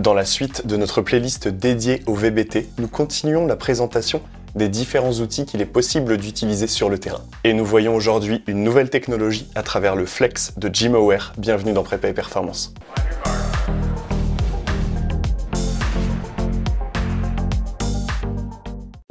Dans la suite de notre playlist dédiée au VBT, nous continuons la présentation des différents outils qu'il est possible d'utiliser sur le terrain. Et nous voyons aujourd'hui une nouvelle technologie à travers le Flex de Gymaware. Bienvenue dans Prépa et Performance.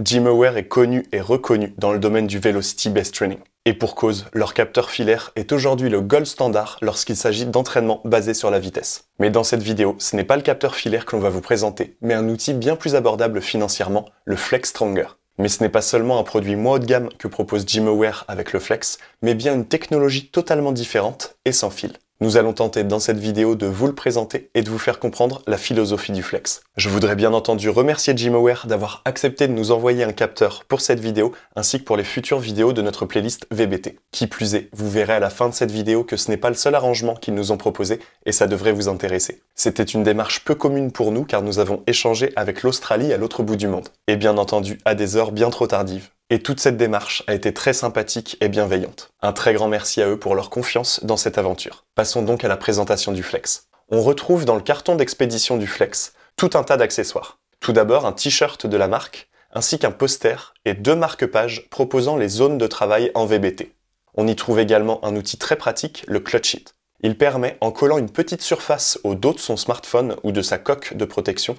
Gymaware est connu et reconnu dans le domaine du Velocity Based Training. Et pour cause, leur capteur filaire est aujourd'hui le gold standard lorsqu'il s'agit d'entraînement basé sur la vitesse. Mais dans cette vidéo, ce n'est pas le capteur filaire que l'on va vous présenter, mais un outil bien plus abordable financièrement, le Flex Stronger. Mais ce n'est pas seulement un produit moins haut de gamme que propose GymAware avec le Flex, mais bien une technologie totalement différente et sans fil. Nous allons tenter dans cette vidéo de vous le présenter et de vous faire comprendre la philosophie du flex. Je voudrais bien entendu remercier Jim Aware d'avoir accepté de nous envoyer un capteur pour cette vidéo ainsi que pour les futures vidéos de notre playlist VBT. Qui plus est, vous verrez à la fin de cette vidéo que ce n'est pas le seul arrangement qu'ils nous ont proposé et ça devrait vous intéresser. C'était une démarche peu commune pour nous car nous avons échangé avec l'Australie à l'autre bout du monde. Et bien entendu à des heures bien trop tardives. Et toute cette démarche a été très sympathique et bienveillante. Un très grand merci à eux pour leur confiance dans cette aventure. Passons donc à la présentation du Flex. On retrouve dans le carton d'expédition du Flex tout un tas d'accessoires. Tout d'abord un t-shirt de la marque, ainsi qu'un poster et deux marque-pages proposant les zones de travail en VBT. On y trouve également un outil très pratique, le Clutch Sheet. Il permet, en collant une petite surface au dos de son smartphone ou de sa coque de protection,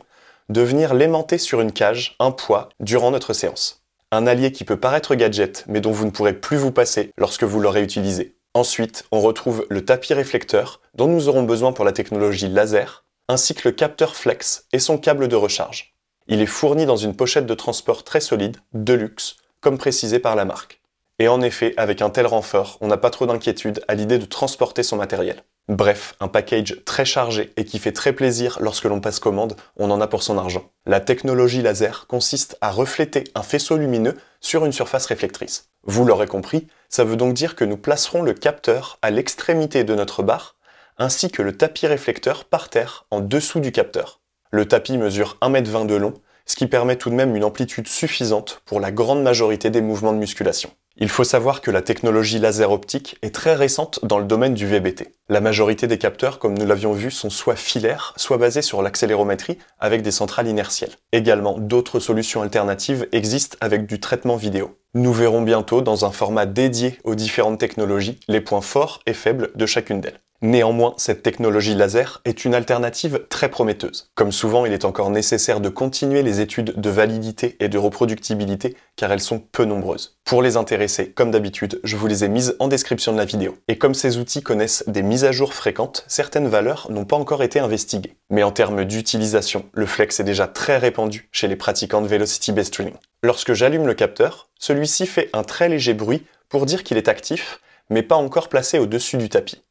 de venir l'aimanter sur une cage, un poids, durant notre séance un allié qui peut paraître gadget mais dont vous ne pourrez plus vous passer lorsque vous l'aurez utilisé. Ensuite, on retrouve le tapis réflecteur dont nous aurons besoin pour la technologie laser, ainsi que le capteur flex et son câble de recharge. Il est fourni dans une pochette de transport très solide, de luxe, comme précisé par la marque. Et en effet, avec un tel renfort, on n'a pas trop d'inquiétude à l'idée de transporter son matériel. Bref, un package très chargé et qui fait très plaisir lorsque l'on passe commande, on en a pour son argent. La technologie laser consiste à refléter un faisceau lumineux sur une surface réflectrice. Vous l'aurez compris, ça veut donc dire que nous placerons le capteur à l'extrémité de notre barre, ainsi que le tapis réflecteur par terre en dessous du capteur. Le tapis mesure 1m20 de long, ce qui permet tout de même une amplitude suffisante pour la grande majorité des mouvements de musculation. Il faut savoir que la technologie laser optique est très récente dans le domaine du VBT. La majorité des capteurs, comme nous l'avions vu, sont soit filaires, soit basés sur l'accélérométrie avec des centrales inertielles. Également, d'autres solutions alternatives existent avec du traitement vidéo. Nous verrons bientôt, dans un format dédié aux différentes technologies, les points forts et faibles de chacune d'elles. Néanmoins, cette technologie laser est une alternative très prometteuse. Comme souvent, il est encore nécessaire de continuer les études de validité et de reproductibilité car elles sont peu nombreuses. Pour les comme d'habitude, je vous les ai mises en description de la vidéo. Et comme ces outils connaissent des mises à jour fréquentes, certaines valeurs n'ont pas encore été investiguées. Mais en termes d'utilisation, le flex est déjà très répandu chez les pratiquants de Velocity Based Training. Lorsque j'allume le capteur, celui-ci fait un très léger bruit pour dire qu'il est actif, mais pas encore placé au-dessus du tapis.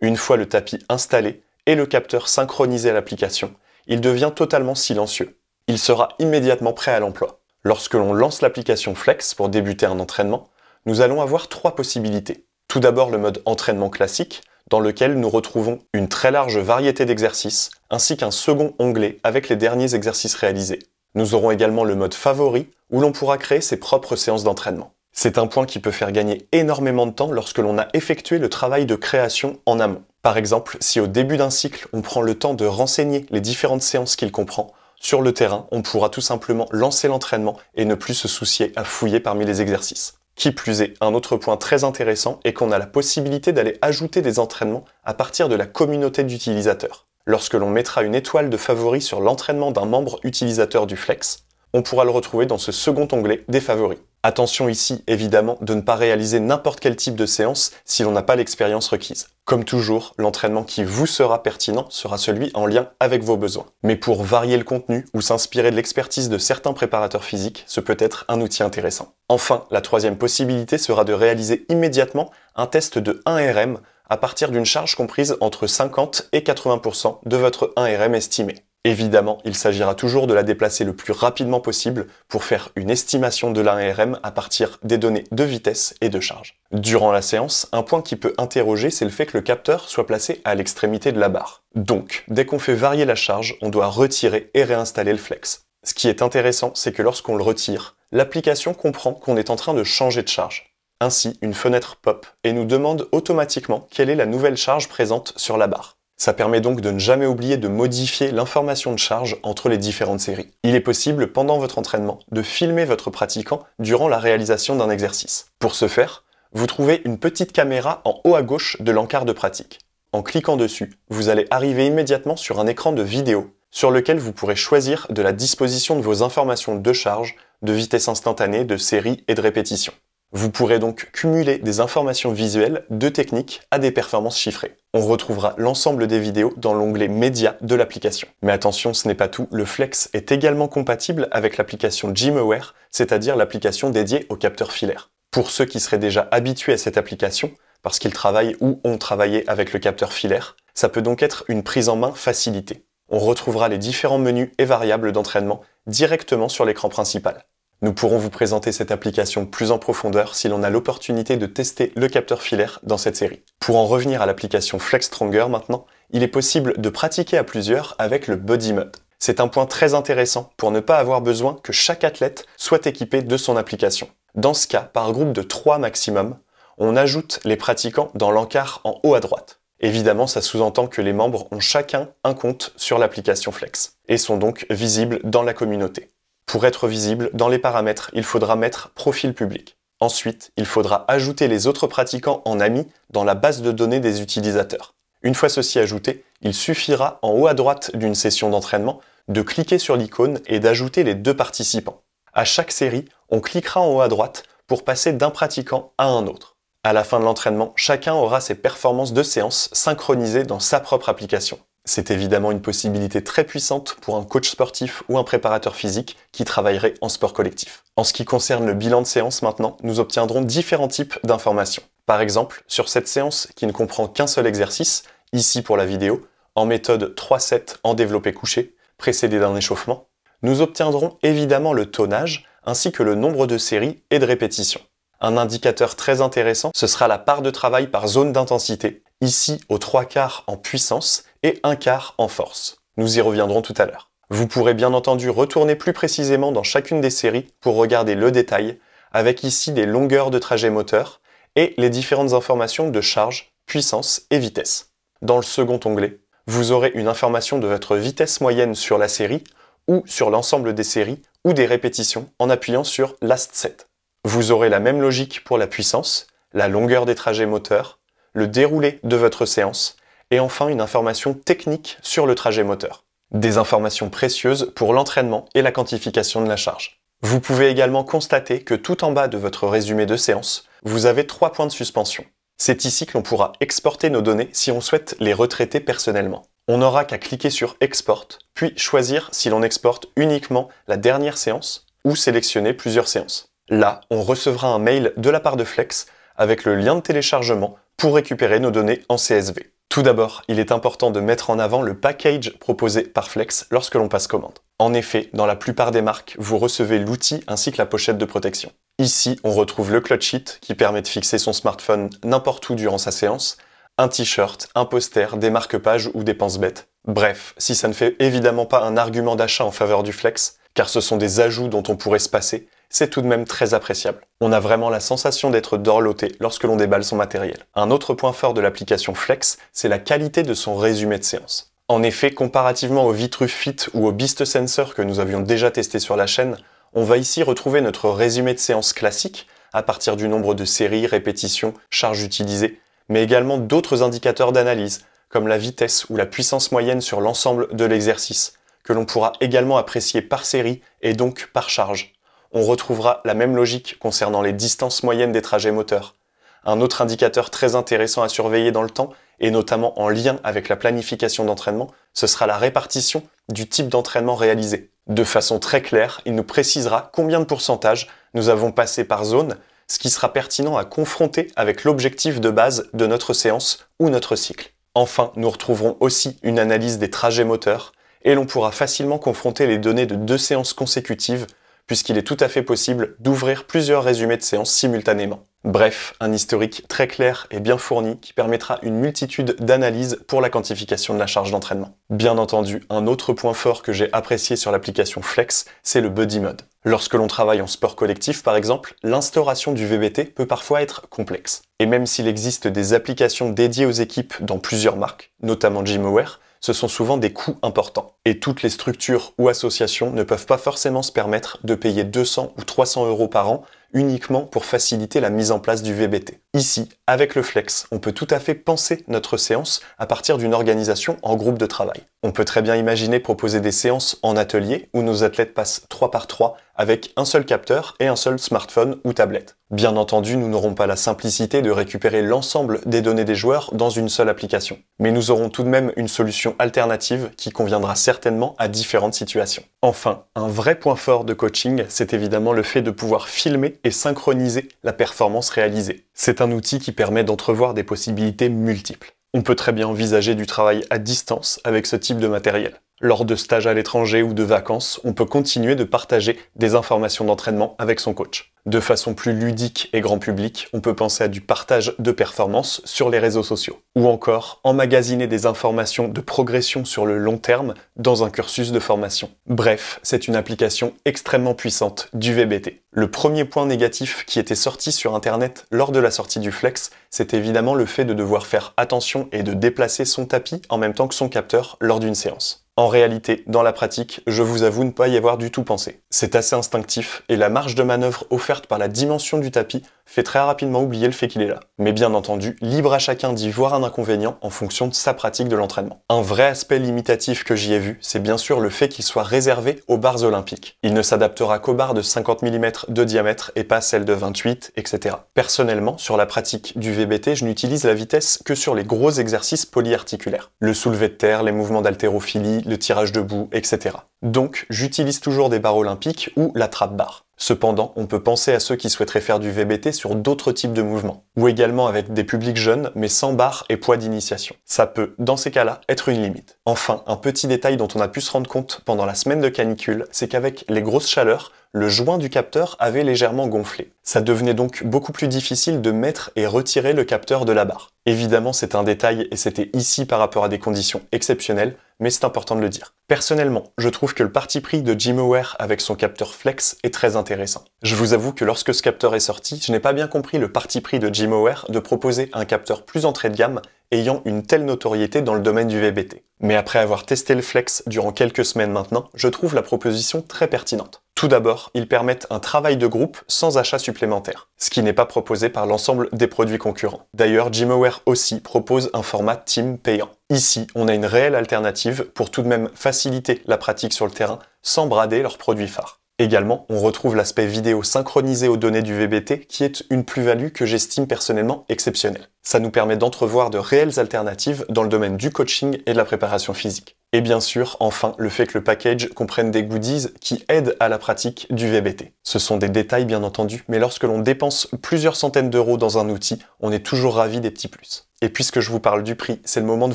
Une fois le tapis installé et le capteur synchronisé à l'application, il devient totalement silencieux. Il sera immédiatement prêt à l'emploi. Lorsque l'on lance l'application Flex pour débuter un entraînement, nous allons avoir trois possibilités. Tout d'abord le mode entraînement classique, dans lequel nous retrouvons une très large variété d'exercices, ainsi qu'un second onglet avec les derniers exercices réalisés. Nous aurons également le mode favori, où l'on pourra créer ses propres séances d'entraînement. C'est un point qui peut faire gagner énormément de temps lorsque l'on a effectué le travail de création en amont. Par exemple, si au début d'un cycle, on prend le temps de renseigner les différentes séances qu'il comprend, sur le terrain, on pourra tout simplement lancer l'entraînement et ne plus se soucier à fouiller parmi les exercices. Qui plus est, un autre point très intéressant est qu'on a la possibilité d'aller ajouter des entraînements à partir de la communauté d'utilisateurs. Lorsque l'on mettra une étoile de favori sur l'entraînement d'un membre utilisateur du Flex, on pourra le retrouver dans ce second onglet des favoris. Attention ici, évidemment, de ne pas réaliser n'importe quel type de séance si l'on n'a pas l'expérience requise. Comme toujours, l'entraînement qui vous sera pertinent sera celui en lien avec vos besoins. Mais pour varier le contenu ou s'inspirer de l'expertise de certains préparateurs physiques, ce peut être un outil intéressant. Enfin, la troisième possibilité sera de réaliser immédiatement un test de 1 RM à partir d'une charge comprise entre 50 et 80% de votre 1RM estimé. Évidemment, il s'agira toujours de la déplacer le plus rapidement possible pour faire une estimation de l'ARM à partir des données de vitesse et de charge. Durant la séance, un point qui peut interroger, c'est le fait que le capteur soit placé à l'extrémité de la barre. Donc, dès qu'on fait varier la charge, on doit retirer et réinstaller le flex. Ce qui est intéressant, c'est que lorsqu'on le retire, l'application comprend qu'on est en train de changer de charge. Ainsi, une fenêtre pop et nous demande automatiquement quelle est la nouvelle charge présente sur la barre. Ça permet donc de ne jamais oublier de modifier l'information de charge entre les différentes séries. Il est possible, pendant votre entraînement, de filmer votre pratiquant durant la réalisation d'un exercice. Pour ce faire, vous trouvez une petite caméra en haut à gauche de l'encart de pratique. En cliquant dessus, vous allez arriver immédiatement sur un écran de vidéo sur lequel vous pourrez choisir de la disposition de vos informations de charge, de vitesse instantanée, de séries et de répétition. Vous pourrez donc cumuler des informations visuelles de techniques à des performances chiffrées. On retrouvera l'ensemble des vidéos dans l'onglet Médias de l'application. Mais attention, ce n'est pas tout, le Flex est également compatible avec l'application GymAware, c'est-à-dire l'application dédiée au capteur filaire. Pour ceux qui seraient déjà habitués à cette application, parce qu'ils travaillent ou ont travaillé avec le capteur filaire, ça peut donc être une prise en main facilitée. On retrouvera les différents menus et variables d'entraînement directement sur l'écran principal. Nous pourrons vous présenter cette application plus en profondeur si l'on a l'opportunité de tester le capteur filaire dans cette série. Pour en revenir à l'application Flex Stronger maintenant, il est possible de pratiquer à plusieurs avec le Body Mode. C'est un point très intéressant pour ne pas avoir besoin que chaque athlète soit équipé de son application. Dans ce cas, par groupe de 3 maximum, on ajoute les pratiquants dans l'encart en haut à droite. Évidemment, ça sous-entend que les membres ont chacun un compte sur l'application Flex et sont donc visibles dans la communauté. Pour être visible, dans les paramètres, il faudra mettre profil public. Ensuite, il faudra ajouter les autres pratiquants en amis dans la base de données des utilisateurs. Une fois ceci ajouté, il suffira en haut à droite d'une session d'entraînement de cliquer sur l'icône et d'ajouter les deux participants. À chaque série, on cliquera en haut à droite pour passer d'un pratiquant à un autre. À la fin de l'entraînement, chacun aura ses performances de séance synchronisées dans sa propre application. C'est évidemment une possibilité très puissante pour un coach sportif ou un préparateur physique qui travaillerait en sport collectif. En ce qui concerne le bilan de séance maintenant, nous obtiendrons différents types d'informations. Par exemple, sur cette séance qui ne comprend qu'un seul exercice, ici pour la vidéo, en méthode 3-7 en développé couché, précédé d'un échauffement, nous obtiendrons évidemment le tonnage ainsi que le nombre de séries et de répétitions. Un indicateur très intéressant, ce sera la part de travail par zone d'intensité, ici aux trois quarts en puissance et un quart en force. Nous y reviendrons tout à l'heure. Vous pourrez bien entendu retourner plus précisément dans chacune des séries pour regarder le détail, avec ici des longueurs de trajet moteur et les différentes informations de charge, puissance et vitesse. Dans le second onglet, vous aurez une information de votre vitesse moyenne sur la série ou sur l'ensemble des séries ou des répétitions en appuyant sur Last Set. Vous aurez la même logique pour la puissance, la longueur des trajets moteurs, le déroulé de votre séance et enfin une information technique sur le trajet moteur. Des informations précieuses pour l'entraînement et la quantification de la charge. Vous pouvez également constater que tout en bas de votre résumé de séance, vous avez trois points de suspension. C'est ici que l'on pourra exporter nos données si on souhaite les retraiter personnellement. On n'aura qu'à cliquer sur Export, puis choisir si l'on exporte uniquement la dernière séance ou sélectionner plusieurs séances. Là, on recevra un mail de la part de Flex avec le lien de téléchargement pour récupérer nos données en CSV. Tout d'abord, il est important de mettre en avant le package proposé par Flex lorsque l'on passe commande. En effet, dans la plupart des marques, vous recevez l'outil ainsi que la pochette de protection. Ici, on retrouve le clutch sheet qui permet de fixer son smartphone n'importe où durant sa séance, un t-shirt, un poster, des marque-pages ou des penses-bêtes. Bref, si ça ne fait évidemment pas un argument d'achat en faveur du flex, car ce sont des ajouts dont on pourrait se passer, c'est tout de même très appréciable. On a vraiment la sensation d'être dorloté lorsque l'on déballe son matériel. Un autre point fort de l'application Flex, c'est la qualité de son résumé de séance. En effet, comparativement au Vitrufit Fit ou au Beast Sensor que nous avions déjà testé sur la chaîne, on va ici retrouver notre résumé de séance classique à partir du nombre de séries, répétitions, charges utilisées, mais également d'autres indicateurs d'analyse, comme la vitesse ou la puissance moyenne sur l'ensemble de l'exercice, que l'on pourra également apprécier par série et donc par charge on retrouvera la même logique concernant les distances moyennes des trajets moteurs. Un autre indicateur très intéressant à surveiller dans le temps, et notamment en lien avec la planification d'entraînement, ce sera la répartition du type d'entraînement réalisé. De façon très claire, il nous précisera combien de pourcentages nous avons passé par zone, ce qui sera pertinent à confronter avec l'objectif de base de notre séance ou notre cycle. Enfin, nous retrouverons aussi une analyse des trajets moteurs, et l'on pourra facilement confronter les données de deux séances consécutives puisqu'il est tout à fait possible d'ouvrir plusieurs résumés de séances simultanément. Bref, un historique très clair et bien fourni qui permettra une multitude d'analyses pour la quantification de la charge d'entraînement. Bien entendu, un autre point fort que j'ai apprécié sur l'application Flex, c'est le buddy mode. Lorsque l'on travaille en sport collectif par exemple, l'instauration du VBT peut parfois être complexe. Et même s'il existe des applications dédiées aux équipes dans plusieurs marques, notamment GymAware, ce sont souvent des coûts importants. Et toutes les structures ou associations ne peuvent pas forcément se permettre de payer 200 ou 300 euros par an uniquement pour faciliter la mise en place du VBT. Ici, avec le flex, on peut tout à fait penser notre séance à partir d'une organisation en groupe de travail. On peut très bien imaginer proposer des séances en atelier où nos athlètes passent 3 par 3 avec un seul capteur et un seul smartphone ou tablette. Bien entendu, nous n'aurons pas la simplicité de récupérer l'ensemble des données des joueurs dans une seule application, mais nous aurons tout de même une solution alternative qui conviendra certainement à différentes situations. Enfin, un vrai point fort de coaching, c'est évidemment le fait de pouvoir filmer et synchroniser la performance réalisée. C'est un outil qui permet d'entrevoir des possibilités multiples. On peut très bien envisager du travail à distance avec ce type de matériel. Lors de stages à l'étranger ou de vacances, on peut continuer de partager des informations d'entraînement avec son coach. De façon plus ludique et grand public, on peut penser à du partage de performances sur les réseaux sociaux. Ou encore, emmagasiner des informations de progression sur le long terme dans un cursus de formation. Bref, c'est une application extrêmement puissante du VBT. Le premier point négatif qui était sorti sur Internet lors de la sortie du Flex, c'est évidemment le fait de devoir faire attention et de déplacer son tapis en même temps que son capteur lors d'une séance. En réalité, dans la pratique, je vous avoue ne pas y avoir du tout pensé. C'est assez instinctif, et la marge de manœuvre offerte par la dimension du tapis fait très rapidement oublier le fait qu'il est là. Mais bien entendu, libre à chacun d'y voir un inconvénient en fonction de sa pratique de l'entraînement. Un vrai aspect limitatif que j'y ai vu, c'est bien sûr le fait qu'il soit réservé aux barres olympiques. Il ne s'adaptera qu'aux barres de 50 mm de diamètre et pas celles de 28, etc. Personnellement, sur la pratique du VBT, je n'utilise la vitesse que sur les gros exercices polyarticulaires. Le soulevé de terre, les mouvements d'haltérophilie, le tirage debout, etc. Donc, j'utilise toujours des barres olympiques ou la trappe barre. Cependant, on peut penser à ceux qui souhaiteraient faire du VBT sur d'autres types de mouvements, ou également avec des publics jeunes, mais sans barres et poids d'initiation. Ça peut, dans ces cas-là, être une limite. Enfin, un petit détail dont on a pu se rendre compte pendant la semaine de canicule, c'est qu'avec les grosses chaleurs, le joint du capteur avait légèrement gonflé. Ça devenait donc beaucoup plus difficile de mettre et retirer le capteur de la barre. Évidemment, c'est un détail et c'était ici par rapport à des conditions exceptionnelles, mais c'est important de le dire. Personnellement, je trouve que le parti pris de Gym-Aware avec son capteur Flex est très intéressant. Je vous avoue que lorsque ce capteur est sorti, je n'ai pas bien compris le parti pris de Gym-Aware de proposer un capteur plus entrée de gamme ayant une telle notoriété dans le domaine du VBT. Mais après avoir testé le Flex durant quelques semaines maintenant, je trouve la proposition très pertinente. Tout d'abord, ils permettent un travail de groupe sans achat supplémentaire, ce qui n'est pas proposé par l'ensemble des produits concurrents. D'ailleurs, Jimaware aussi propose un format team payant. Ici, on a une réelle alternative pour tout de même faciliter faciliter la pratique sur le terrain sans brader leurs produits phares. Également, on retrouve l'aspect vidéo synchronisé aux données du VBT qui est une plus-value que j'estime personnellement exceptionnelle. Ça nous permet d'entrevoir de réelles alternatives dans le domaine du coaching et de la préparation physique. Et bien sûr, enfin, le fait que le package comprenne des goodies qui aident à la pratique du VBT. Ce sont des détails bien entendu, mais lorsque l'on dépense plusieurs centaines d'euros dans un outil, on est toujours ravi des petits plus. Et puisque je vous parle du prix, c'est le moment de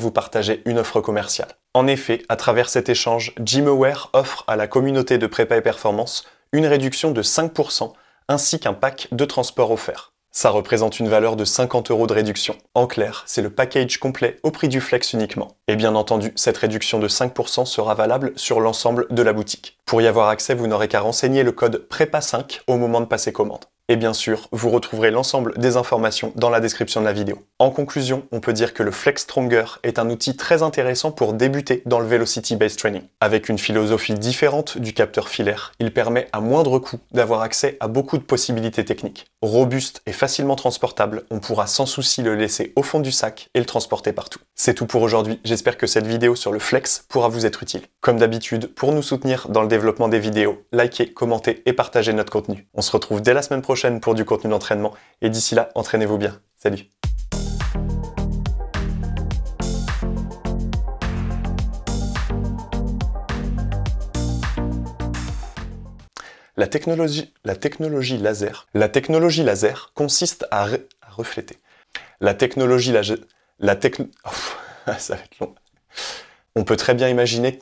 vous partager une offre commerciale. En effet, à travers cet échange, Gymaware offre à la communauté de prépa et performance une réduction de 5% ainsi qu'un pack de transport offert. Ça représente une valeur de 50 euros de réduction. En clair, c'est le package complet au prix du flex uniquement. Et bien entendu, cette réduction de 5% sera valable sur l'ensemble de la boutique. Pour y avoir accès, vous n'aurez qu'à renseigner le code PREPA5 au moment de passer commande. Et bien sûr, vous retrouverez l'ensemble des informations dans la description de la vidéo. En conclusion, on peut dire que le Flex Stronger est un outil très intéressant pour débuter dans le Velocity Based Training. Avec une philosophie différente du capteur filaire, il permet à moindre coût d'avoir accès à beaucoup de possibilités techniques robuste et facilement transportable, on pourra sans souci le laisser au fond du sac et le transporter partout. C'est tout pour aujourd'hui, j'espère que cette vidéo sur le flex pourra vous être utile. Comme d'habitude, pour nous soutenir dans le développement des vidéos, likez, commentez et partagez notre contenu. On se retrouve dès la semaine prochaine pour du contenu d'entraînement, et d'ici là, entraînez-vous bien. Salut La technologie, la technologie laser, la technologie laser consiste à, refléter. La technologie la, la tec, ça va être long. On peut très bien imaginer